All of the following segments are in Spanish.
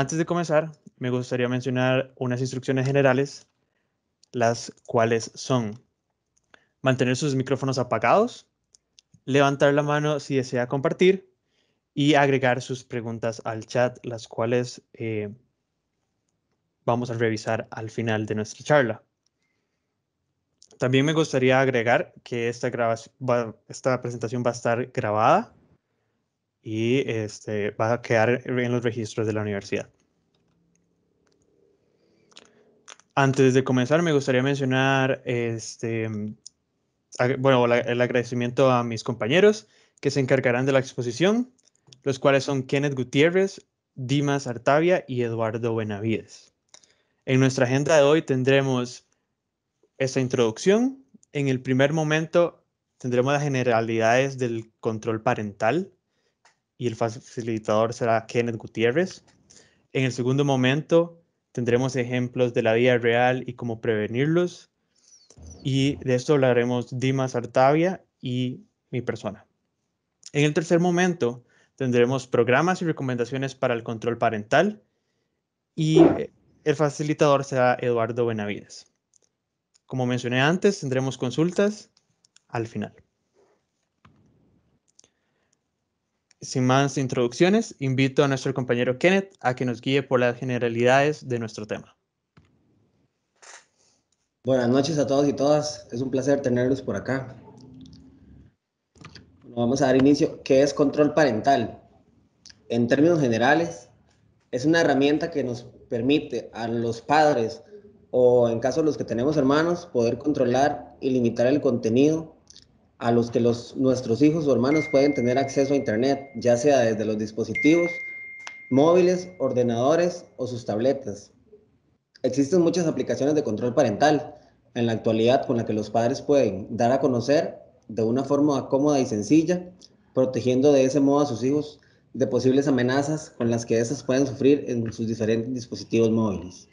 Antes de comenzar, me gustaría mencionar unas instrucciones generales, las cuales son mantener sus micrófonos apagados, levantar la mano si desea compartir y agregar sus preguntas al chat, las cuales eh, vamos a revisar al final de nuestra charla. También me gustaría agregar que esta presentación va a estar grabada y este, va a quedar en los registros de la universidad. Antes de comenzar, me gustaría mencionar este, bueno, el agradecimiento a mis compañeros que se encargarán de la exposición, los cuales son Kenneth Gutiérrez, Dimas Artavia y Eduardo Benavides. En nuestra agenda de hoy tendremos esta introducción. En el primer momento tendremos las generalidades del control parental, y el facilitador será Kenneth Gutiérrez. En el segundo momento tendremos ejemplos de la vida real y cómo prevenirlos. Y de esto hablaremos Dimas Artavia y mi persona. En el tercer momento tendremos programas y recomendaciones para el control parental y eh, el facilitador será Eduardo Benavides. Como mencioné antes, tendremos consultas al final. Sin más introducciones, invito a nuestro compañero Kenneth a que nos guíe por las generalidades de nuestro tema. Buenas noches a todos y todas. Es un placer tenerlos por acá. vamos a dar inicio. ¿Qué es control parental? En términos generales, es una herramienta que nos permite a los padres o en caso de los que tenemos hermanos poder controlar y limitar el contenido a los que los, nuestros hijos o hermanos pueden tener acceso a Internet, ya sea desde los dispositivos móviles, ordenadores o sus tabletas. Existen muchas aplicaciones de control parental en la actualidad con las que los padres pueden dar a conocer de una forma cómoda y sencilla, protegiendo de ese modo a sus hijos de posibles amenazas con las que esas pueden sufrir en sus diferentes dispositivos móviles.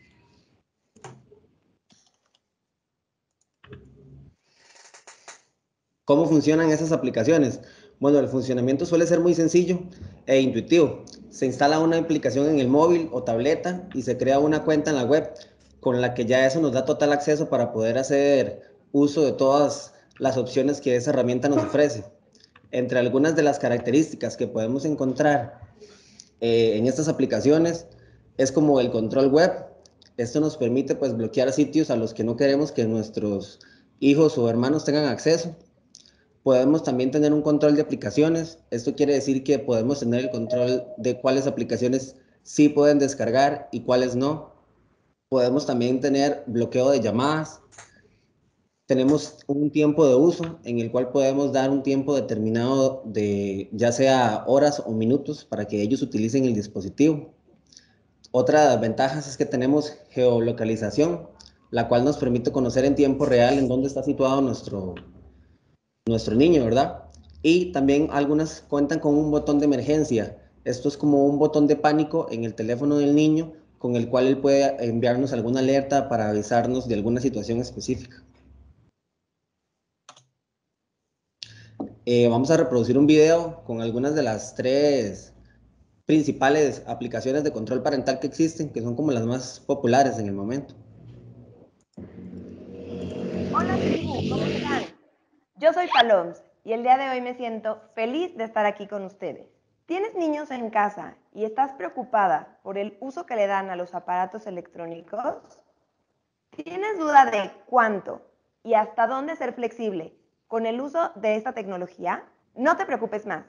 ¿Cómo funcionan esas aplicaciones? Bueno, el funcionamiento suele ser muy sencillo e intuitivo. Se instala una aplicación en el móvil o tableta y se crea una cuenta en la web con la que ya eso nos da total acceso para poder hacer uso de todas las opciones que esa herramienta nos ofrece. Entre algunas de las características que podemos encontrar eh, en estas aplicaciones es como el control web. Esto nos permite pues bloquear sitios a los que no queremos que nuestros hijos o hermanos tengan acceso Podemos también tener un control de aplicaciones. Esto quiere decir que podemos tener el control de cuáles aplicaciones sí pueden descargar y cuáles no. Podemos también tener bloqueo de llamadas. Tenemos un tiempo de uso en el cual podemos dar un tiempo determinado de ya sea horas o minutos para que ellos utilicen el dispositivo. Otra de las ventajas es que tenemos geolocalización, la cual nos permite conocer en tiempo real en dónde está situado nuestro, nuestro niño, ¿verdad? Y también algunas cuentan con un botón de emergencia. Esto es como un botón de pánico en el teléfono del niño con el cual él puede enviarnos alguna alerta para avisarnos de alguna situación específica. Eh, vamos a reproducir un video con algunas de las tres principales aplicaciones de control parental que existen, que son como las más populares en el momento. Hola, ¿cómo están? Yo soy Paloms y el día de hoy me siento feliz de estar aquí con ustedes. ¿Tienes niños en casa y estás preocupada por el uso que le dan a los aparatos electrónicos? ¿Tienes duda de cuánto y hasta dónde ser flexible con el uso de esta tecnología? No te preocupes más.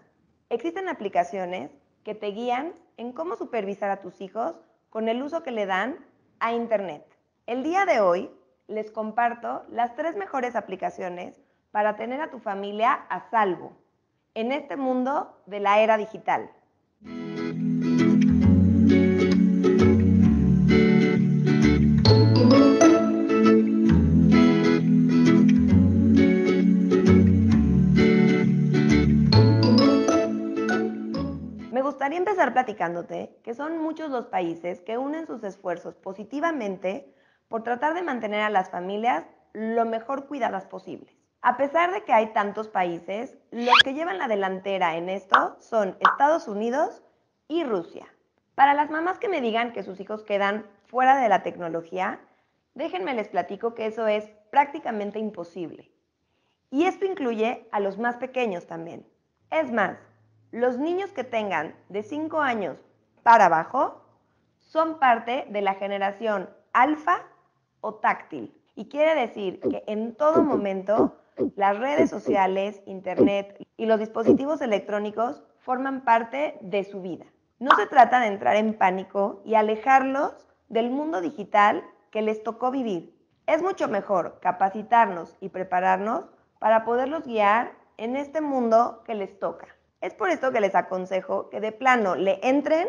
Existen aplicaciones que te guían en cómo supervisar a tus hijos con el uso que le dan a Internet. El día de hoy les comparto las tres mejores aplicaciones para tener a tu familia a salvo en este mundo de la era digital. Me gustaría empezar platicándote que son muchos los países que unen sus esfuerzos positivamente por tratar de mantener a las familias lo mejor cuidadas posible. A pesar de que hay tantos países, los que llevan la delantera en esto son Estados Unidos y Rusia. Para las mamás que me digan que sus hijos quedan fuera de la tecnología, déjenme les platico que eso es prácticamente imposible. Y esto incluye a los más pequeños también. Es más, los niños que tengan de 5 años para abajo son parte de la generación alfa o táctil. Y quiere decir que en todo momento las redes sociales, Internet y los dispositivos electrónicos forman parte de su vida. No se trata de entrar en pánico y alejarlos del mundo digital que les tocó vivir. Es mucho mejor capacitarnos y prepararnos para poderlos guiar en este mundo que les toca. Es por esto que les aconsejo que de plano le entren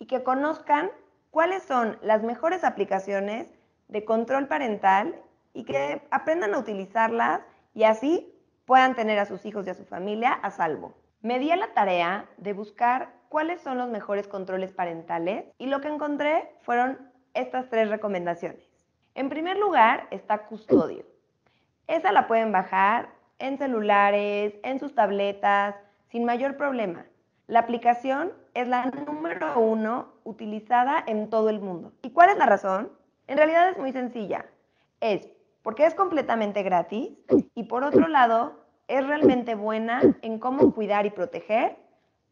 y que conozcan cuáles son las mejores aplicaciones de control parental y que aprendan a utilizarlas y así puedan tener a sus hijos y a su familia a salvo. Me di a la tarea de buscar cuáles son los mejores controles parentales y lo que encontré fueron estas tres recomendaciones. En primer lugar está custodio. Esa la pueden bajar en celulares, en sus tabletas, sin mayor problema. La aplicación es la número uno utilizada en todo el mundo. ¿Y cuál es la razón? En realidad es muy sencilla. Es porque es completamente gratis y por otro lado es realmente buena en cómo cuidar y proteger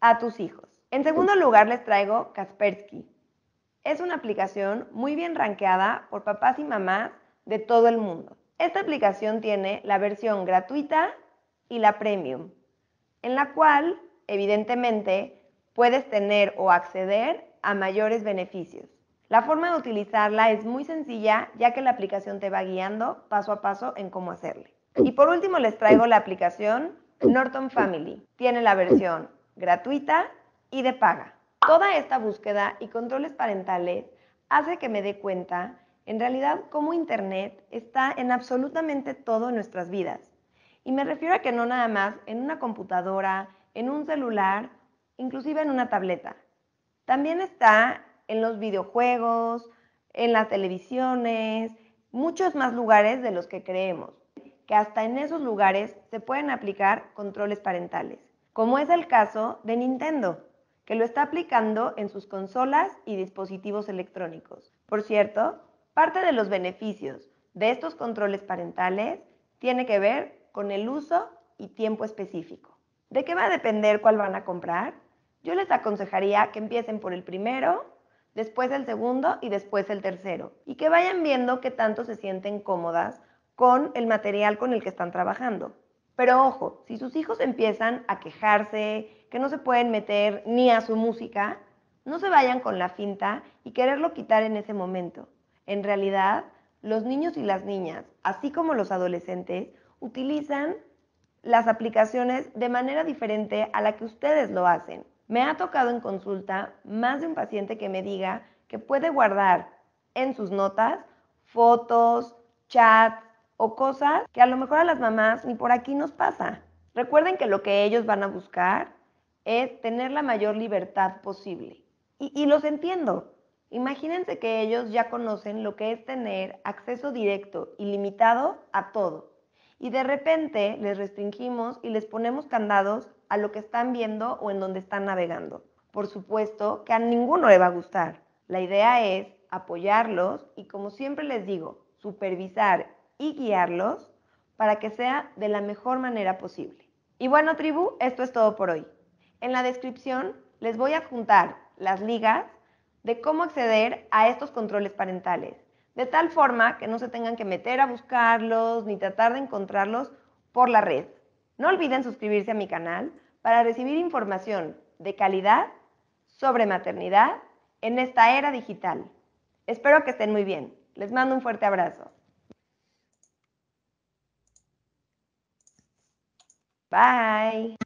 a tus hijos. En segundo lugar les traigo Kaspersky. Es una aplicación muy bien rankeada por papás y mamás de todo el mundo. Esta aplicación tiene la versión gratuita y la premium, en la cual evidentemente puedes tener o acceder a mayores beneficios. La forma de utilizarla es muy sencilla ya que la aplicación te va guiando paso a paso en cómo hacerle. Y por último les traigo la aplicación Norton Family. Tiene la versión gratuita y de paga. Toda esta búsqueda y controles parentales hace que me dé cuenta en realidad cómo Internet está en absolutamente todo en nuestras vidas. Y me refiero a que no nada más en una computadora, en un celular, inclusive en una tableta. También está en los videojuegos, en las televisiones, muchos más lugares de los que creemos, que hasta en esos lugares se pueden aplicar controles parentales, como es el caso de Nintendo, que lo está aplicando en sus consolas y dispositivos electrónicos. Por cierto, parte de los beneficios de estos controles parentales tiene que ver con el uso y tiempo específico. ¿De qué va a depender cuál van a comprar? Yo les aconsejaría que empiecen por el primero después el segundo y después el tercero. Y que vayan viendo qué tanto se sienten cómodas con el material con el que están trabajando. Pero ojo, si sus hijos empiezan a quejarse, que no se pueden meter ni a su música, no se vayan con la finta y quererlo quitar en ese momento. En realidad, los niños y las niñas, así como los adolescentes, utilizan las aplicaciones de manera diferente a la que ustedes lo hacen. Me ha tocado en consulta más de un paciente que me diga que puede guardar en sus notas fotos, chats o cosas que a lo mejor a las mamás ni por aquí nos pasa. Recuerden que lo que ellos van a buscar es tener la mayor libertad posible. Y, los entiendo. Imagínense que ellos ya conocen lo que es tener acceso directo y limitado a todo. Y de repente les restringimos y les ponemos candados a lo que están viendo o en donde están navegando. Por supuesto que a ninguno le va a gustar. La idea es apoyarlos y, como siempre les digo, supervisar y guiarlos para que sea de la mejor manera posible. Y bueno, tribu, esto es todo por hoy. En la descripción les voy a juntar las ligas de cómo acceder a estos controles parentales, de tal forma que no se tengan que meter a buscarlos ni tratar de encontrarlos por la red. No olviden suscribirse a mi canal para recibir información de calidad sobre maternidad en esta era digital. Espero que estén muy bien. Les mando un fuerte abrazo. Bye.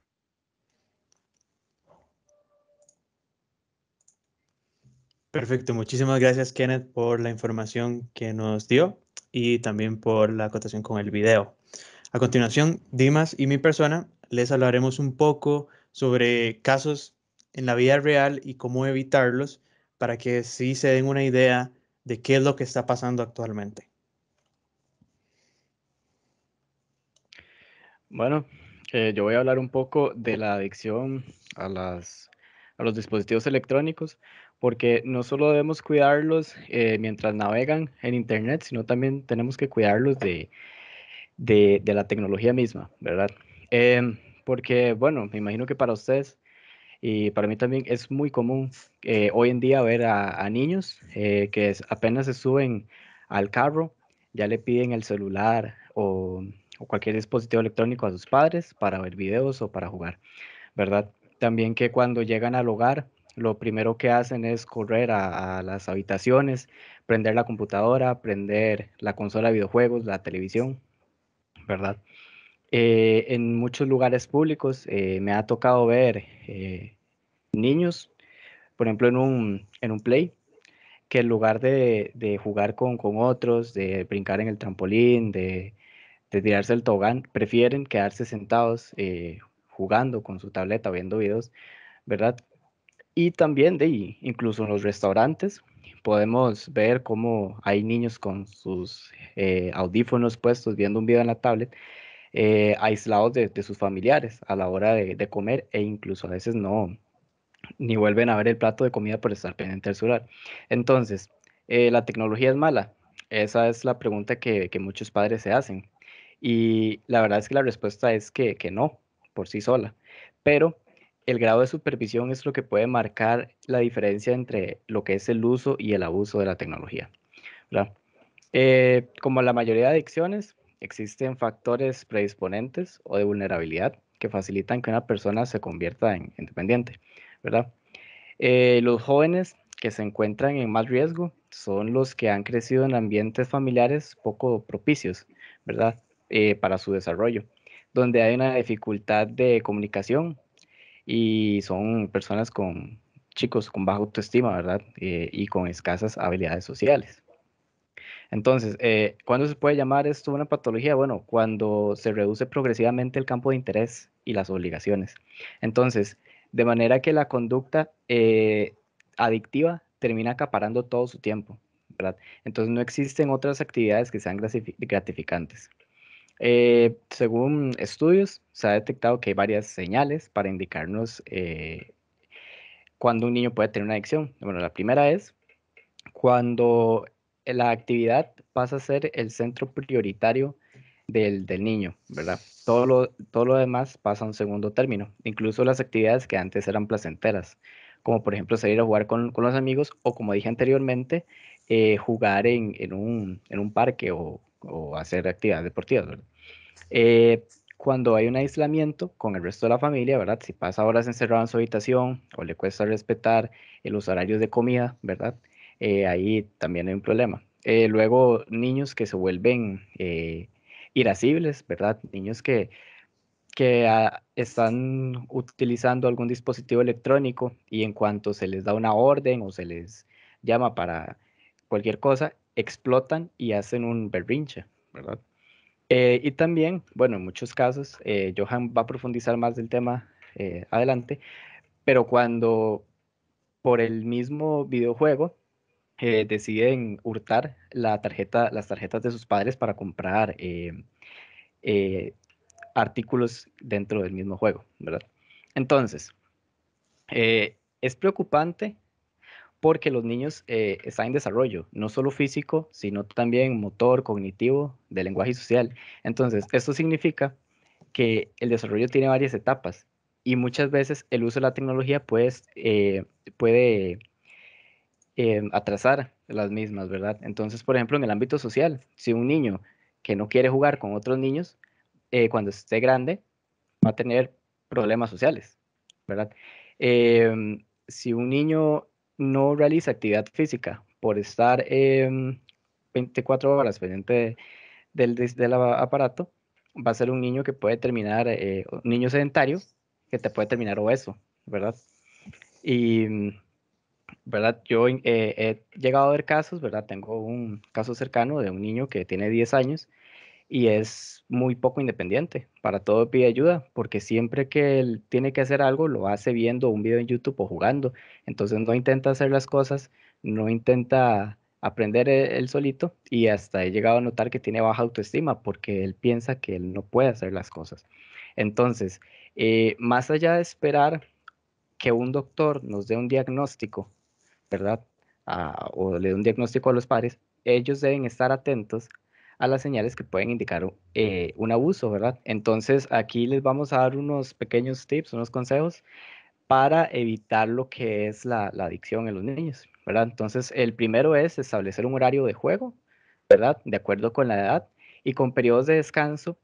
Perfecto, muchísimas gracias Kenneth por la información que nos dio y también por la acotación con el video. A continuación, Dimas y mi persona les hablaremos un poco sobre casos en la vida real y cómo evitarlos para que sí se den una idea de qué es lo que está pasando actualmente. Bueno, eh, yo voy a hablar un poco de la adicción a, los dispositivos electrónicos, porque no solo debemos cuidarlos eh, mientras navegan en Internet, sino también tenemos que cuidarlos de de, la tecnología misma, ¿verdad? Em, porque, bueno, me imagino que para ustedes y para mí también es muy común eh, hoy en día ver a, niños eh, que apenas se suben al carro, ya le piden el celular o, cualquier dispositivo electrónico a sus padres para ver videos o para jugar, ¿verdad? También que cuando llegan al hogar, lo primero que hacen es correr a, a las habitaciones, prender la computadora, prender la consola de videojuegos, la televisión, ¿verdad? Eh, en muchos lugares públicos eh, me ha tocado ver eh, niños, por ejemplo, en un, en un play, que en lugar de, jugar con, otros, de brincar en el trampolín, de, tirarse el tobogán, prefieren quedarse sentados jugando con su tableta viendo videos, ¿verdad? Y también, de, incluso en los restaurantes, podemos ver cómo hay niños con sus eh, audífonos puestos viendo un video en la tablet, eh, aislados de, sus familiares a la hora de, comer e incluso a veces no, ni vuelven a ver el plato de comida por estar pendiente del celular. Entonces, eh, ¿la tecnología es mala? Esa es la pregunta que, muchos padres se hacen. Y la verdad es que la respuesta es que, que no, por sí sola. Pero el grado de supervisión es lo que puede marcar la diferencia entre lo que es el uso y el abuso de la tecnología. Eh, como la mayoría de adicciones, existen factores predisponentes o de vulnerabilidad que facilitan que una persona se convierta en independiente, ¿verdad? Eh, los jóvenes que se encuentran en más riesgo son los que han crecido en ambientes familiares poco propicios, ¿verdad? Eh, para su desarrollo, donde hay una dificultad de comunicación y son personas con chicos con baja autoestima, ¿verdad? Eh, y con escasas habilidades sociales. Entonces, eh, ¿cuándo se puede llamar esto una patología? Bueno, cuando se reduce progresivamente el campo de interés y las obligaciones. Entonces, de manera que la conducta eh, adictiva termina acaparando todo su tiempo, ¿verdad? Entonces, no existen otras actividades que sean gratificantes. Eh, según estudios, se ha detectado que hay varias señales para indicarnos eh, cuando un niño puede tener una adicción. Bueno, la primera es cuando la actividad pasa a ser el centro prioritario del, niño, ¿verdad? Todo lo, todo lo demás pasa a un segundo término, incluso las actividades que antes eran placenteras, como por ejemplo salir a jugar con, los amigos o como dije anteriormente, eh, jugar un, en un parque o o hacer actividades deportivas, eh, cuando hay un aislamiento con el resto de la familia, ¿verdad? Si pasa horas encerrado en su habitación o le cuesta respetar los horarios de comida, ¿verdad? Eh, ahí también hay un problema. Eh, luego, niños que se vuelven irascibles, ¿verdad? Niños que, que ah, están utilizando algún dispositivo electrónico y en cuanto se les da una orden o se les llama para cualquier cosa, explotan y hacen un berrinche, ¿verdad? Eh, y también, bueno, en muchos casos, eh, Johan va a profundizar más del tema eh, adelante, pero cuando por el mismo videojuego deciden hurtar la tarjeta, las tarjetas de sus padres para comprar em, artículos dentro del mismo juego, ¿verdad? Entonces, es preocupante porque los niños eh, están en desarrollo, no solo físico, sino también motor, cognitivo, de lenguaje y social. Entonces, esto significa que el desarrollo tiene varias etapas y muchas veces el uso de la tecnología pues, eh, puede eh, atrasar las mismas, ¿verdad? Entonces, por ejemplo, en el ámbito social, si un niño que no quiere jugar con otros niños, cuando esté grande, va a tener problemas sociales, ¿verdad? Em, si un niño no realiza actividad física por estar 24 em, horas pendiente del, aparato, va a ser un niño que puede terminar, un eh, niño sedentario que te puede terminar obeso, ¿verdad? Y, mm, ¿verdad? Yo eh, he llegado a ver casos, ¿verdad? Tengo un caso cercano de un niño que tiene 10 años y es muy poco independiente. Para todo pide ayuda, porque siempre que él tiene que hacer algo, lo hace viendo un video en YouTube o jugando. Entonces no intenta hacer las cosas, no intenta aprender e-, él solito y hasta he llegado a notar que tiene baja autoestima porque él piensa que él no puede hacer las cosas. Entonces, eh, más allá de esperar que un doctor nos dé un diagnóstico, ¿verdad? Ah, o le dé un diagnóstico a los padres, ellos deben estar atentos a las señales que pueden indicar eh, un abuso, ¿verdad? Entonces aquí les vamos a dar unos pequeños tips, unos consejos para evitar lo que es la, adicción en los niños, ¿verdad? Entonces el primero es establecer un horario de juego, ¿verdad? De acuerdo con la edad y con periodos de descanso,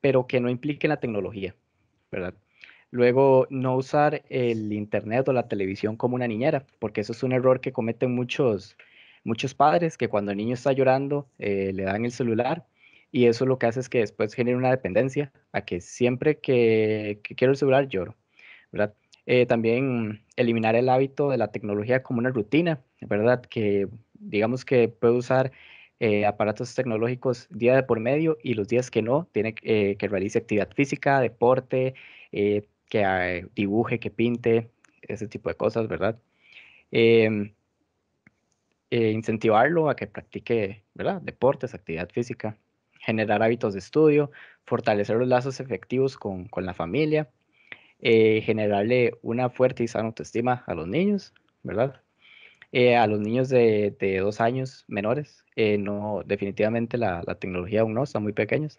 pero que no impliquen la tecnología, ¿verdad? Luego, no usar el Internet o la televisión como una niñera, porque eso es un error que cometen muchos, muchos padres que cuando el niño está llorando eh, le dan el celular y eso lo que hace es que después genera una dependencia a que siempre que, quiero el celular lloro, ¿verdad? Eh, también eliminar el hábito de la tecnología como una rutina, ¿verdad? Que digamos que puede usar eh, aparatos tecnológicos día de por medio y los días que no, tiene que realice actividad física, deporte, que dibuje, que pinte, ese tipo de cosas, ¿verdad? Em, eh, incentivarlo a que practique ¿verdad? deportes, actividad física, generar hábitos de estudio, fortalecer los lazos efectivos con, la familia, eh, generarle una fuerte y sana autoestima a los niños, ¿verdad? Eh, a los niños de, dos años menores, no, definitivamente la, tecnología aún no, están muy pequeños.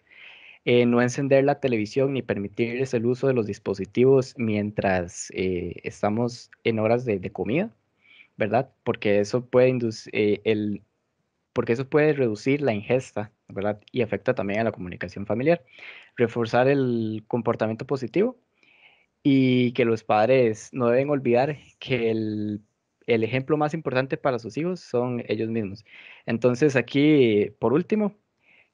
no encender la televisión ni permitirles el uso de los dispositivos mientras estamos en horas de comida, ¿verdad? Porque eso puede eh, el porque eso puede reducir la ingesta, ¿verdad? Y afecta también a la comunicación familiar. Reforzar el comportamiento positivo y que los padres no deben olvidar que el, ejemplo más importante para sus hijos son ellos mismos. Entonces aquí, por último,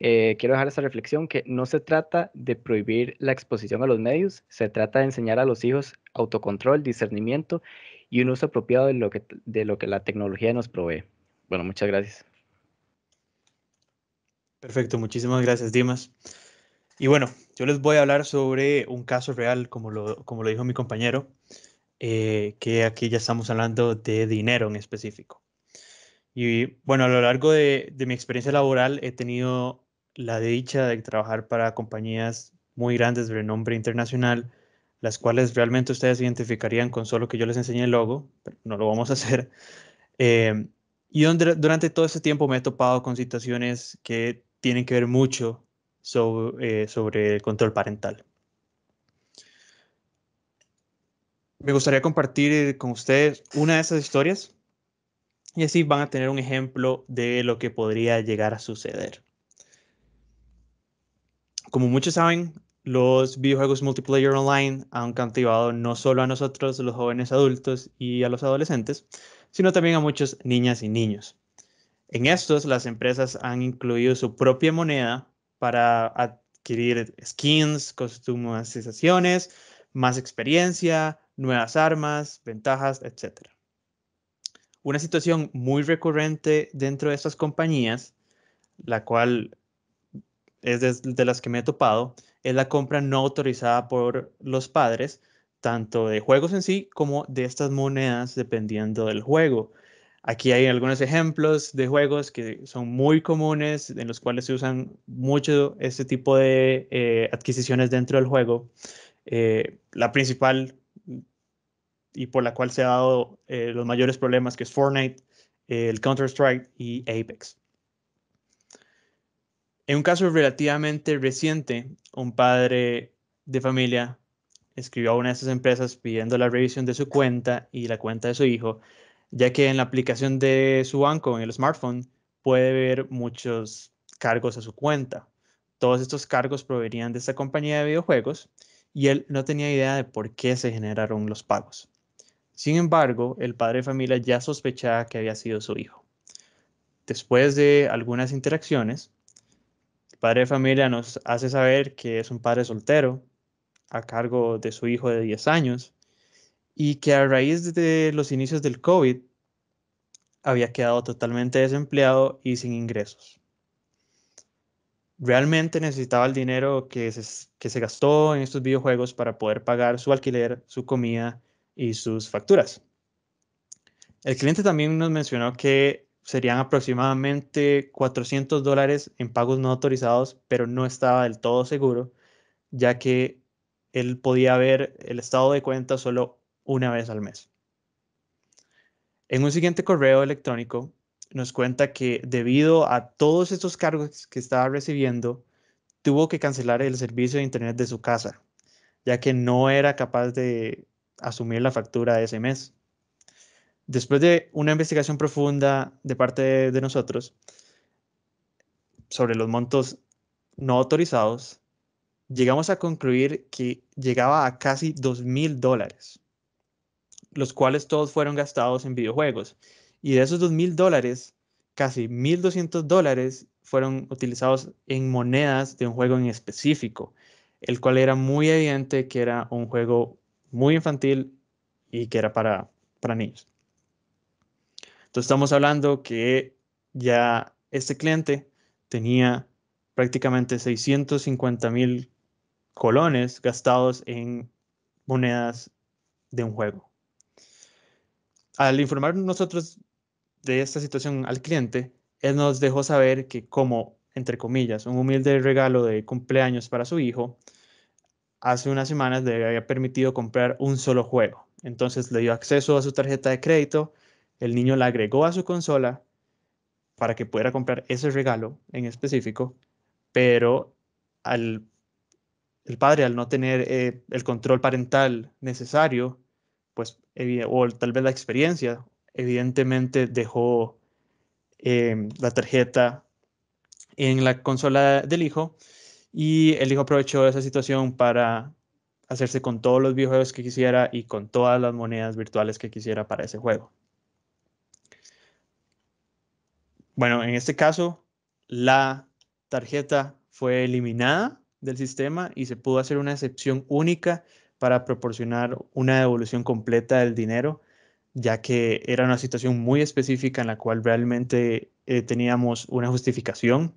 eh, quiero dejar esta reflexión que no se trata de prohibir la exposición a los medios, se trata de enseñar a los hijos autocontrol, discernimiento y un uso apropiado de lo que, de lo que la tecnología nos provee. Bueno, muchas gracias. Perfecto, muchísimas gracias, Dimas. Y bueno, yo les voy a hablar sobre un caso real, como lo, como lo dijo mi compañero, eh, que aquí ya estamos hablando de dinero en específico. Y bueno, a lo largo de, de mi experiencia laboral he tenido la dicha de trabajar para compañías muy grandes de renombre internacional las cuales realmente ustedes identificarían con solo que yo les enseñe el logo, pero no lo vamos a hacer. Em, y durante todo ese tiempo me he topado con situaciones que tienen que ver mucho sobre, eh, sobre el control parental. Me gustaría compartir eh, con ustedes una de esas historias y así van a tener un ejemplo de lo que podría llegar a suceder. Como muchos saben, los videojuegos multiplayer online han cautivado no solo a nosotros, los jóvenes adultos y a los adolescentes, sino también a muchas niñas y niños. En estos, las empresas han incluido su propia moneda para adquirir skins, customizaciones, más experiencia, nuevas armas, ventajas, etc. Una situación muy recurrente dentro de estas compañías, la cual es de las que me he topado, es la compra no autorizada por los padres, tanto de juegos en sí como de estas monedas dependiendo del juego. Aquí hay algunos ejemplos de juegos que son muy comunes, en los cuales se usan mucho este tipo de eh, adquisiciones dentro del juego. Eh, la principal y por la cual se han dado eh, los mayores problemas, que es Fortnite, el Counter-Strike y Apex. En un caso relativamente reciente, un padre de familia escribió a una de esas empresas pidiendo la revisión de su cuenta y la cuenta de su hijo, ya que en la aplicación de su banco, en el smartphone, puede ver muchos cargos a su cuenta. Todos estos cargos provenían de esta compañía de videojuegos y él no tenía idea de por qué se generaron los pagos. Sin embargo, el padre de familia ya sospechaba que había sido su hijo. Después de algunas interacciones, Padre de familia nos hace saber que es un padre soltero a cargo de su hijo de 10 años y que a raíz de los inicios del COVID había quedado totalmente desempleado y sin ingresos. Realmente necesitaba el dinero que se, que se gastó en estos videojuegos para poder pagar su alquiler, su comida y sus facturas. El cliente también nos mencionó que serían aproximadamente 400 dólares en pagos no autorizados, pero no estaba del todo seguro, ya que él podía ver el estado de cuenta solo una vez al mes. En un siguiente correo electrónico nos cuenta que debido a todos estos cargos que estaba recibiendo, tuvo que cancelar el servicio de internet de su casa, ya que no era capaz de asumir la factura de ese mes después de una investigación profunda de parte de, nosotros sobre los montos no autorizados, llegamos a concluir que llegaba a casi 2.000 mil dólares, los cuales todos fueron gastados en videojuegos. Y de esos 2.000 mil dólares, casi 1.200 dólares fueron utilizados en monedas de un juego en específico, el cual era muy evidente que era un juego muy infantil y que era para, para niños. Entonces estamos hablando que ya este cliente tenía prácticamente 650 mil colones gastados en monedas de un juego. Al informar nosotros de esta situación al cliente, él nos dejó saber que como, entre comillas, un humilde regalo de cumpleaños para su hijo, hace unas semanas le había permitido comprar un solo juego. Entonces le dio acceso a su tarjeta de crédito el niño la agregó a su consola para que pudiera comprar ese regalo en específico, pero al, el padre al no tener eh, el control parental necesario, pues, o tal vez la experiencia, evidentemente dejó em, la tarjeta en la consola del hijo y el hijo aprovechó esa situación para hacerse con todos los videojuegos que quisiera y con todas las monedas virtuales que quisiera para ese juego. Bueno, en este caso, la tarjeta fue eliminada del sistema y se pudo hacer una excepción única para proporcionar una devolución completa del dinero, ya que era una situación muy específica en la cual realmente eh, teníamos una justificación.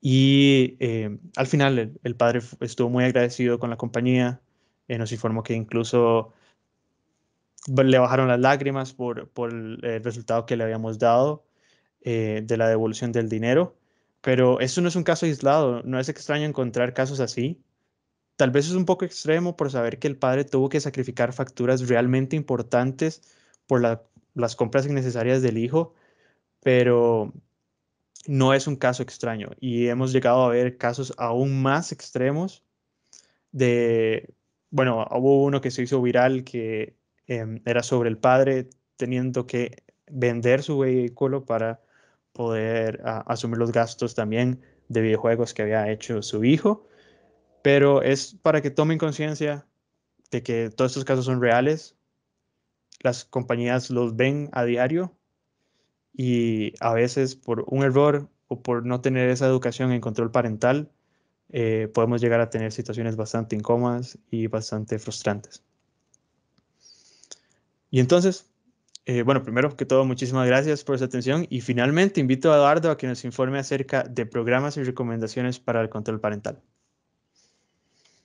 Y eh, al final el, padre estuvo muy agradecido con la compañía, eh, nos informó que incluso le bajaron las lágrimas por el resultado que le habíamos dado eh, de la devolución del dinero, pero eso no es un caso aislado, no es extraño encontrar casos así. Tal vez es un poco extremo por saber que el padre tuvo que sacrificar facturas realmente importantes por las compras innecesarias del hijo, pero no es un caso extraño y hemos llegado a ver casos aún más extremos de, bueno, hubo uno que se hizo viral que em, era sobre el padre teniendo que vender su vehículo para poder ah, asumir los gastos también de videojuegos que había hecho su hijo. Pero es para que tomen conciencia de que todos estos casos son reales. Las compañías los ven a diario y a veces por un error o por no tener esa educación en control parental, eh, podemos llegar a tener situaciones bastante incómodas y bastante frustrantes. Y entonces, eh, bueno, primero que todo, muchísimas gracias por su atención y finalmente invito a Eduardo a que nos informe acerca de programas y recomendaciones para el control parental.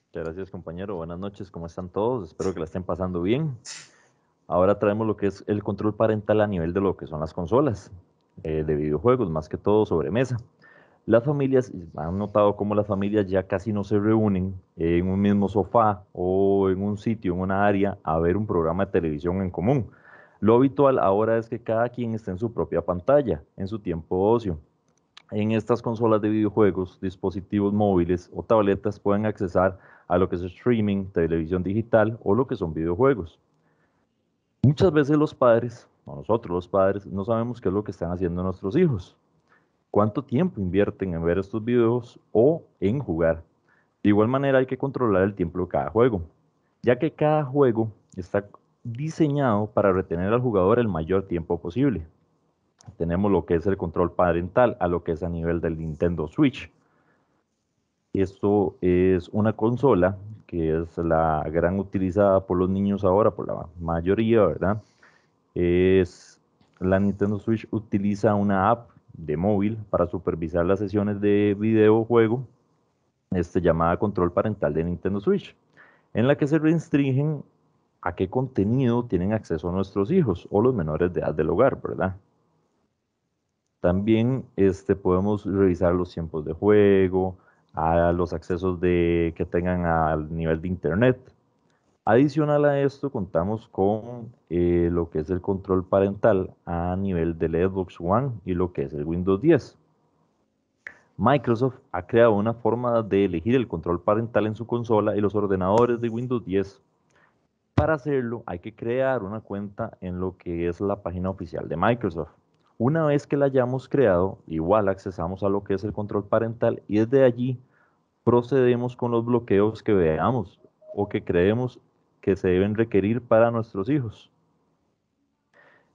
Muchas gracias, compañero. Buenas noches, ¿cómo están todos? Espero que la estén pasando bien. Ahora traemos lo que es el control parental a nivel de lo que son las consolas eh, de videojuegos, más que todo sobre mesa. Las familias, han notado cómo las familias ya casi no se reúnen en un mismo sofá o en un sitio, en una área, a ver un programa de televisión en común lo habitual ahora es que cada quien esté en su propia pantalla, en su tiempo ocio. En estas consolas de videojuegos, dispositivos móviles o tabletas pueden accesar a lo que es streaming, televisión digital o lo que son videojuegos. Muchas veces los padres, o nosotros los padres, no sabemos qué es lo que están haciendo nuestros hijos. ¿Cuánto tiempo invierten en ver estos videos o en jugar? De igual manera hay que controlar el tiempo de cada juego, ya que cada juego está diseñado para retener al jugador el mayor tiempo posible. Tenemos lo que es el control parental a lo que es a nivel del Nintendo Switch. Esto es una consola que es la gran utilizada por los niños ahora, por la mayoría, ¿verdad? Es la Nintendo Switch utiliza una app de móvil para supervisar las sesiones de videojuego, este, llamada control parental de Nintendo Switch, en la que se restringen a qué contenido tienen acceso nuestros hijos o los menores de edad del hogar, ¿verdad? También este, podemos revisar los tiempos de juego, a los accesos de, que tengan al nivel de internet. Adicional a esto, contamos con eh, lo que es el control parental a nivel del Xbox One y lo que es el Windows 10. Microsoft ha creado una forma de elegir el control parental en su consola y los ordenadores de Windows 10 para hacerlo hay que crear una cuenta en lo que es la página oficial de Microsoft. Una vez que la hayamos creado, igual accesamos a lo que es el control parental y desde allí procedemos con los bloqueos que veamos o que creemos que se deben requerir para nuestros hijos.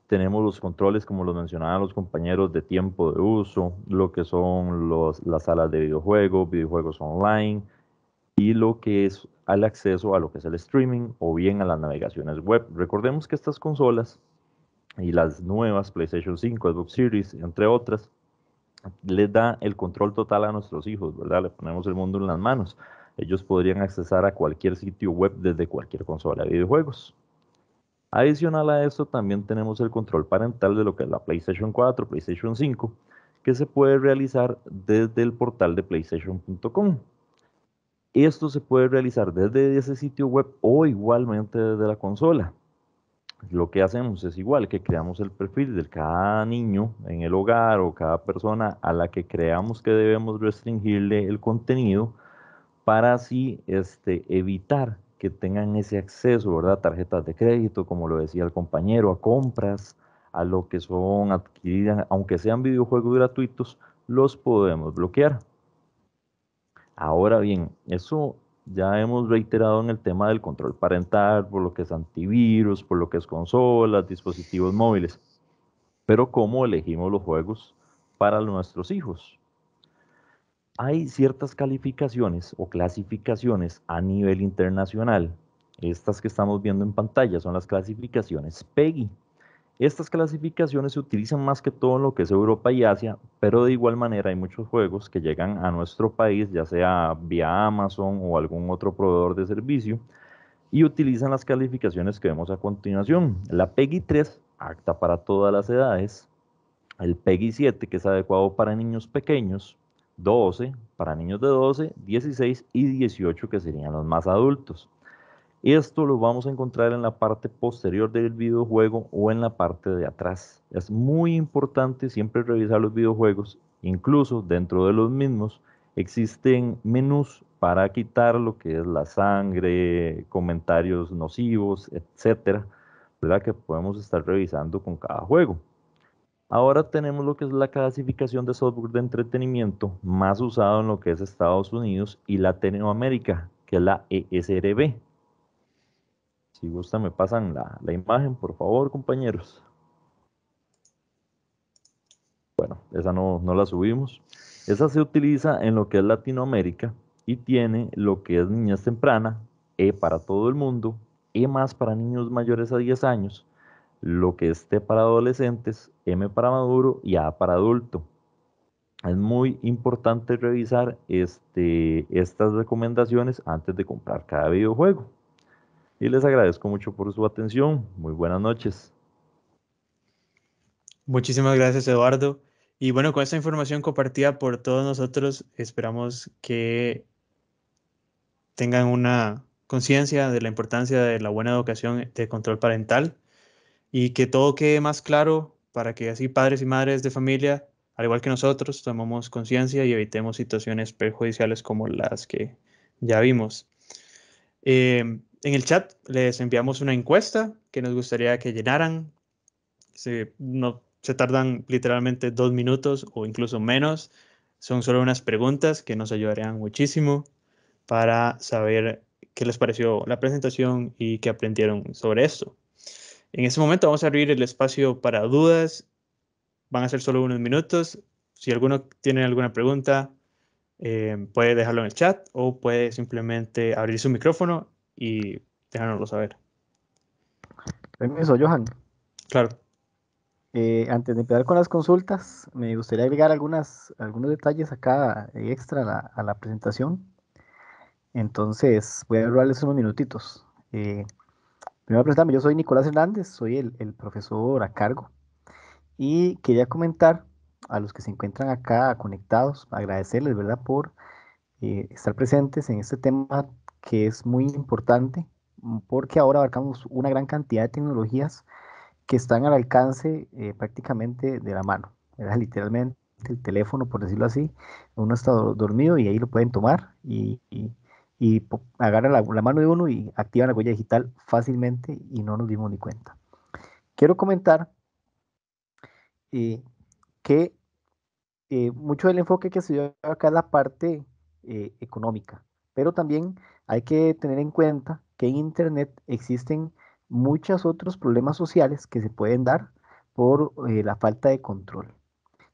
Tenemos los controles, como los mencionaban los compañeros, de tiempo de uso, lo que son las salas de videojuegos, videojuegos online, y lo que es al acceso a lo que es el streaming o bien a las navegaciones web. Recordemos que estas consolas y las nuevas PlayStation 5, Xbox Series, entre otras, les da el control total a nuestros hijos, ¿verdad? Le ponemos el mundo en las manos. Ellos podrían accesar a cualquier sitio web desde cualquier consola de videojuegos. Adicional a esto también tenemos el control parental de lo que es la PlayStation 4, PlayStation 5, que se puede realizar desde el portal de PlayStation.com. Esto se puede realizar desde ese sitio web o igualmente desde la consola. Lo que hacemos es igual que creamos el perfil de cada niño en el hogar o cada persona a la que creamos que debemos restringirle el contenido para así este, evitar que tengan ese acceso, ¿verdad? Tarjetas de crédito, como lo decía el compañero, a compras, a lo que son adquiridas, aunque sean videojuegos gratuitos, los podemos bloquear. Ahora bien, eso ya hemos reiterado en el tema del control parental, por lo que es antivirus, por lo que es consolas, dispositivos móviles. Pero ¿cómo elegimos los juegos para nuestros hijos? Hay ciertas calificaciones o clasificaciones a nivel internacional. Estas que estamos viendo en pantalla son las clasificaciones PEGI, estas clasificaciones se utilizan más que todo en lo que es Europa y Asia, pero de igual manera hay muchos juegos que llegan a nuestro país, ya sea vía Amazon o algún otro proveedor de servicio, y utilizan las calificaciones que vemos a continuación. La PEGI 3, acta para todas las edades, el PEGI 7, que es adecuado para niños pequeños, 12 para niños de 12, 16 y 18, que serían los más adultos. Esto lo vamos a encontrar en la parte posterior del videojuego o en la parte de atrás. Es muy importante siempre revisar los videojuegos, incluso dentro de los mismos existen menús para quitar lo que es la sangre, comentarios nocivos, etcétera, ¿verdad? que podemos estar revisando con cada juego. Ahora tenemos lo que es la clasificación de software de entretenimiento más usado en lo que es Estados Unidos y Latinoamérica, que es la ESRB, si gusta, me pasan la, imagen, por favor, compañeros. Bueno, esa no, no la subimos. Esa se utiliza en lo que es Latinoamérica y tiene lo que es niñas temprana, E para todo el mundo, E más para niños mayores a 10 años, lo que es T para adolescentes, M para maduro y A para adulto. Es muy importante revisar este, estas recomendaciones antes de comprar cada videojuego y les agradezco mucho por su atención. Muy buenas noches. Muchísimas gracias, Eduardo. Y bueno, con esta información compartida por todos nosotros, esperamos que tengan una conciencia de la importancia de la buena educación de control parental y que todo quede más claro para que así padres y madres de familia, al igual que nosotros, tomemos conciencia y evitemos situaciones perjudiciales como las que ya vimos. Eh, en el chat les enviamos una encuesta que nos gustaría que llenaran. Se, no, se tardan literalmente dos minutos o incluso menos. Son solo unas preguntas que nos ayudarían muchísimo para saber qué les pareció la presentación y qué aprendieron sobre esto. En este momento vamos a abrir el espacio para dudas. Van a ser solo unos minutos. Si alguno tiene alguna pregunta, eh, puede dejarlo en el chat o puede simplemente abrir su micrófono y déjanoslo saber. Permiso, Johan. Claro. Eh, antes de empezar con las consultas, me gustaría agregar algunas, algunos detalles acá extra a la, presentación. Entonces, voy a hablarles unos minutitos. Eh, primero, presentarme, yo soy Nicolás Hernández, soy el, profesor a cargo. Y quería comentar a los que se encuentran acá conectados, agradecerles, ¿verdad?, por eh, estar presentes en este tema que es muy importante mm, porque ahora abarcamos una gran cantidad de tecnologías que están al alcance eh, prácticamente de la mano. Era literalmente el teléfono, por decirlo así. Uno está dormido y ahí lo pueden tomar y, y, la, mano de uno y activa la huella digital fácilmente y no nos dimos ni cuenta. Quiero comentar eh, que eh, mucho del enfoque que se dio acá es la parte económica. Pero también hay que tener en cuenta que en Internet existen muchos otros problemas sociales que se pueden dar por eh, la falta de control.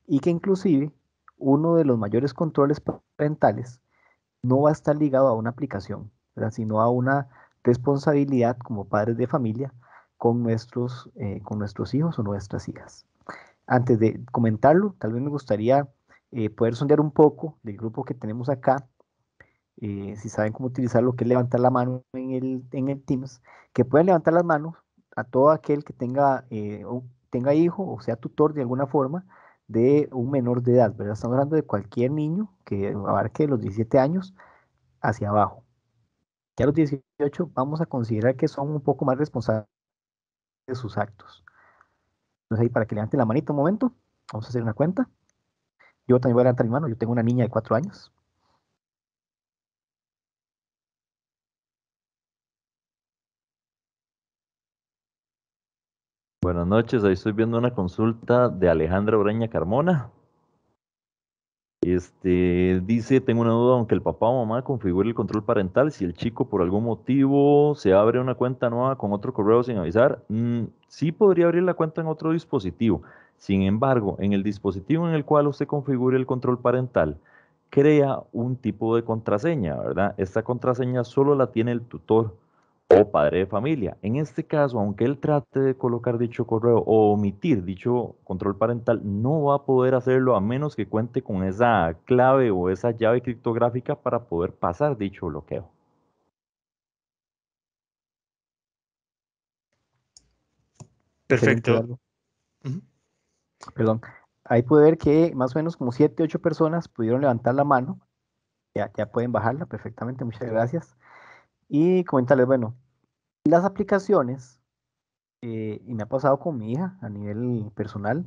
Y que inclusive uno de los mayores controles parentales no va a estar ligado a una aplicación, sino a una responsabilidad como padres de familia con nuestros, eh, con nuestros hijos o nuestras hijas. Antes de comentarlo, tal vez me gustaría eh, poder sondear un poco del grupo que tenemos acá eh, si saben cómo utilizar lo que es levantar la mano en el, en Teams, que pueden levantar las manos a todo aquel que tenga, eh, tenga hijo o sea tutor de alguna forma de un menor de edad, ¿verdad? Estamos hablando de cualquier niño que abarque los 17 años hacia abajo. Ya los 18 vamos a considerar que son un poco más responsables de sus actos. Entonces ahí para que levanten la manita un momento, vamos a hacer una cuenta. Yo también voy a levantar mi mano, yo tengo una niña de 4 años. Buenas noches, ahí estoy viendo una consulta de Alejandra Ureña Carmona. Este dice: Tengo una duda, aunque el papá o mamá configure el control parental, si el chico por algún motivo se abre una cuenta nueva con otro correo sin avisar, mm, sí podría abrir la cuenta en otro dispositivo. Sin embargo, en el dispositivo en el cual usted configure el control parental, crea un tipo de contraseña, ¿verdad? Esta contraseña solo la tiene el tutor o padre de familia. En este caso, aunque él trate de colocar dicho correo o omitir dicho control parental, no va a poder hacerlo a menos que cuente con esa clave o esa llave criptográfica para poder pasar dicho bloqueo. Perfecto. Perdón. Ahí puede ver que más o menos como 7, 8 personas pudieron levantar la mano. Ya, ya pueden bajarla perfectamente. Muchas gracias y comentarles, bueno, las aplicaciones, y me ha pasado con mi hija a nivel personal,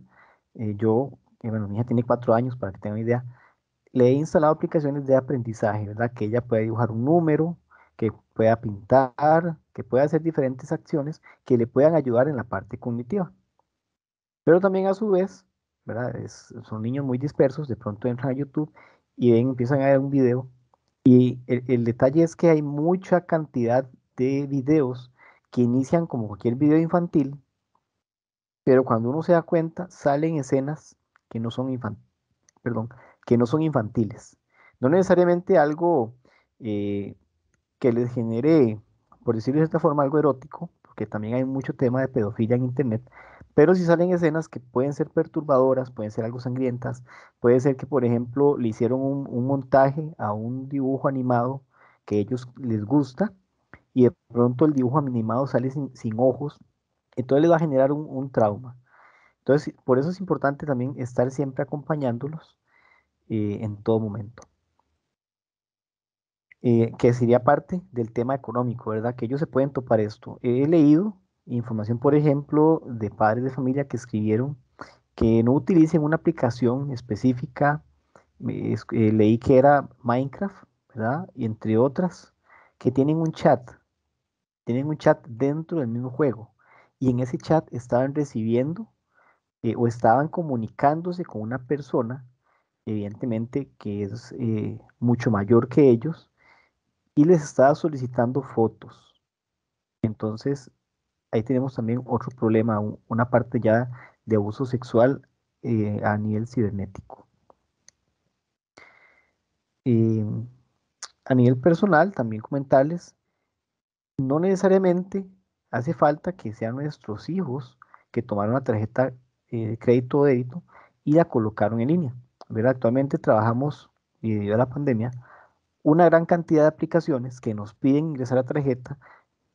eh, yo, bueno, mi hija tiene cuatro años, para que tenga idea, le he instalado aplicaciones de aprendizaje, ¿verdad? Que ella pueda dibujar un número, que pueda pintar, que pueda hacer diferentes acciones que le puedan ayudar en la parte cognitiva. Pero también a su vez, ¿verdad? son niños muy dispersos, de pronto entran a YouTube y empiezan a ver un video y el, detalle es que hay mucha cantidad de videos que inician como cualquier video infantil, pero cuando uno se da cuenta, salen escenas que no son, infant, perdón, que no son infantiles. No necesariamente algo eh, que les genere, por decirlo de cierta forma, algo erótico, porque también hay mucho tema de pedofilia en Internet, pero si salen escenas que pueden ser perturbadoras, pueden ser algo sangrientas, puede ser que, por ejemplo, le hicieron un, montaje a un dibujo animado que a ellos les gusta y de pronto el dibujo animado sale sin, ojos, entonces les va a generar un, un, trauma. Entonces, por eso es importante también estar siempre acompañándolos eh, en todo momento. Eh, que sería parte del tema económico, ¿verdad? Que ellos se pueden topar esto. He leído información, por ejemplo, de padres de familia que escribieron que no utilicen una aplicación específica, eh, leí que era Minecraft, ¿verdad? Y entre otras, que tienen un chat, tienen un chat dentro del mismo juego, y en ese chat estaban recibiendo eh, o estaban comunicándose con una persona, evidentemente que es eh, mucho mayor que ellos, y les estaba solicitando fotos. Entonces, ahí tenemos también otro problema, una parte ya de abuso sexual eh, a nivel cibernético. Em, a nivel personal, también comentarles, no necesariamente hace falta que sean nuestros hijos que tomaron la tarjeta eh, de crédito o débito y la colocaron en línea. Actualmente trabajamos, y eh, debido a la pandemia, una gran cantidad de aplicaciones que nos piden ingresar a tarjeta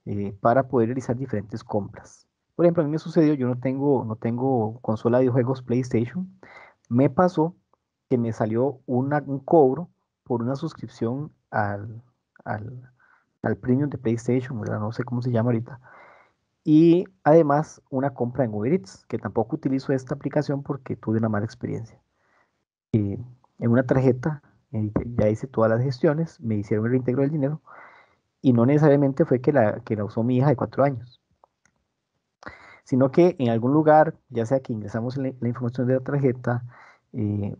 eh, para poder realizar diferentes compras. Por ejemplo, a mí me sucedió, yo no tengo, no tengo consola de juegos PlayStation, me pasó que me salió un cobro por una suscripción al, premium de PlayStation, no sé cómo se llama ahorita. Y además una compra en Uber Eats, que tampoco utilizo esta aplicación porque tuve una mala experiencia. Eh, en una tarjeta, ya hice todas las gestiones, me hicieron el reintegro del dinero y no necesariamente fue que la, usó mi hija de cuatro años, sino que en algún lugar, ya sea que ingresamos la, información de la tarjeta, eh,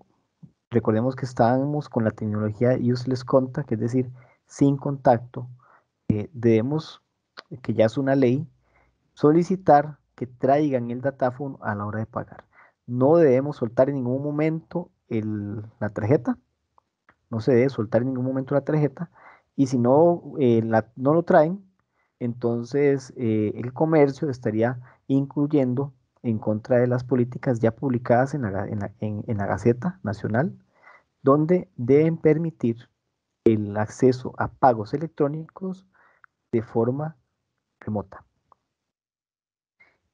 recordemos que estábamos con la tecnología Useless Contact, es decir, sin contacto, eh, debemos, que ya es una ley, solicitar que traigan el datáfono a la hora de pagar. No debemos soltar en ningún momento la tarjeta, no se debe soltar en ningún momento la tarjeta, y si no, eh, no lo traen, entonces eh, el comercio estaría incluyendo en contra de las políticas ya publicadas en la, en la Gaceta Nacional, donde deben permitir el acceso a pagos electrónicos de forma remota.